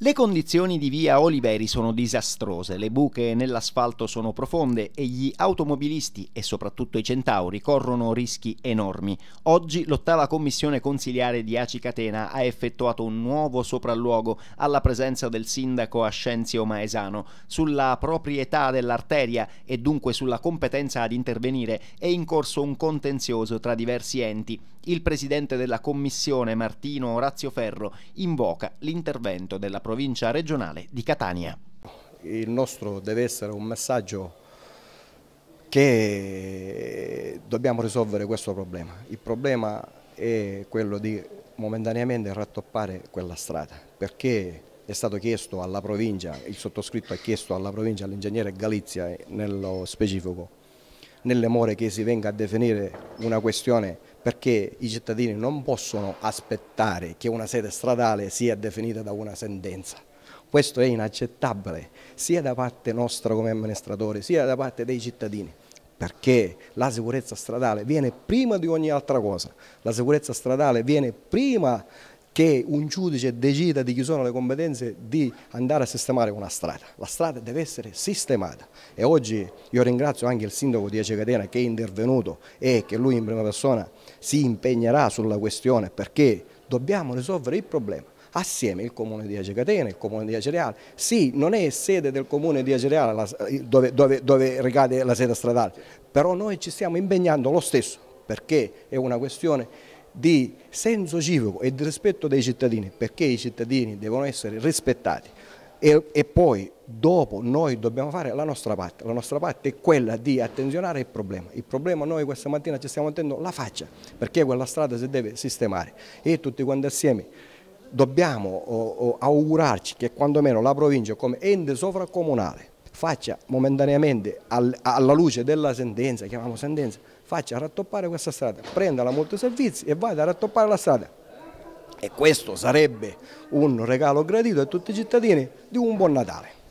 Le condizioni di via Oliveri sono disastrose, le buche nell'asfalto sono profonde e gli automobilisti e soprattutto i centauri corrono rischi enormi. Oggi l'ottava commissione consiliare di Aci Catena ha effettuato un nuovo sopralluogo alla presenza del sindaco Ascenzio Maesano sulla proprietà dell'arteria e dunque sulla competenza ad intervenire è in corso un contenzioso tra diversi enti. Il presidente della commissione Martino Orazio Ferro invoca l'intervento della provincia regionale di Catania. Il nostro deve essere un messaggio che dobbiamo risolvere questo problema. Il problema è quello di momentaneamente rattoppare quella strada perché è stato chiesto alla provincia, il sottoscritto ha chiesto alla provincia, all'ingegnere Galizia nello specifico, nelle more che si venga a definire una questione perché i cittadini non possono aspettare che una sede stradale sia definita da una sentenza. Questo è inaccettabile sia da parte nostra come amministratore sia da parte dei cittadini perché la sicurezza stradale viene prima di ogni altra cosa, la sicurezza stradale viene prima che un giudice decida di chi sono le competenze di andare a sistemare una strada. La strada deve essere sistemata e oggi io ringrazio anche il sindaco di Ece Catena che è intervenuto e che lui in prima persona si impegnerà sulla questione perché dobbiamo risolvere il problema assieme il comune di Acecatena, il comune di Acereale. Sì, non è sede del comune di Acereale dove, dove, dove ricade la sede stradale, però noi ci stiamo impegnando lo stesso perché è una questione di senso civico e di rispetto dei cittadini, perché i cittadini devono essere rispettati e, e poi dopo noi dobbiamo fare la nostra parte, la nostra parte è quella di attenzionare il problema, il problema noi questa mattina ci stiamo mettendo la faccia perché quella strada si deve sistemare e tutti quanti assieme dobbiamo oh, oh, augurarci che quantomeno la provincia come ente sovracomunale faccia momentaneamente alla luce della sentenza, chiamiamo sentenza, faccia rattoppare questa strada, prenda la molto servizi e vada a rattoppare la strada. E questo sarebbe un regalo gradito a tutti i cittadini di un buon Natale.